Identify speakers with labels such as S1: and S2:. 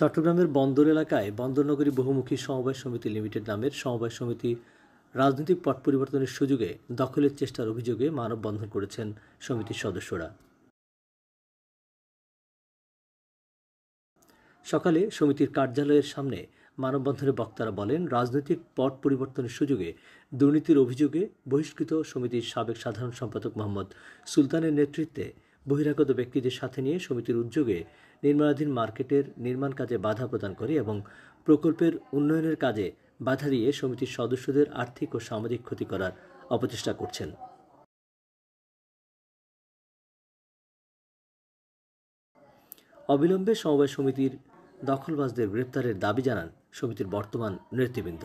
S1: চট্টগ্রামের বন্দর এলাকায় বন্দরনগরী বহুমুখী সমবায় সমিতি লিমিটেড নামের সমবায় সমিতি রাজনৈতিক পট পরিবর্তনের সুযোগে দখলের চেষ্টার অভিযোগে মানববন্ধন করেছেন সমিতির সদস্যরা সকালে সমিতির কার্যালয়ের সামনে মানববন্ধনে বক্তারা বলেন রাজনৈতিক পট পরিবর্তনের সুযোগে দুর্নীতির অভিযোগে বহিষ্কৃত সমিতির সাবেক সাধারণ সম্পাদক মোহাম্মদ সুলতানের নেতৃত্বে বহিরাগত ব্যক্তিদের সাথে নিয়ে সমিতির উদ্যোগে নির্মাণাধীন মার্কেটের নির্মাণ কাজে বাধা প্রদান করে এবং প্রকল্পের উন্নয়নের কাজে বাধা দিয়ে সমিতির সদস্যদের আর্থিক ও সামাজিক ক্ষতি করার অপচেষ্টা করছেন
S2: অবিলম্বে সমবায় সমিতির দখলবাজদের গ্রেপ্তারের দাবি জানান সমিতির বর্তমান নেতৃবৃন্দ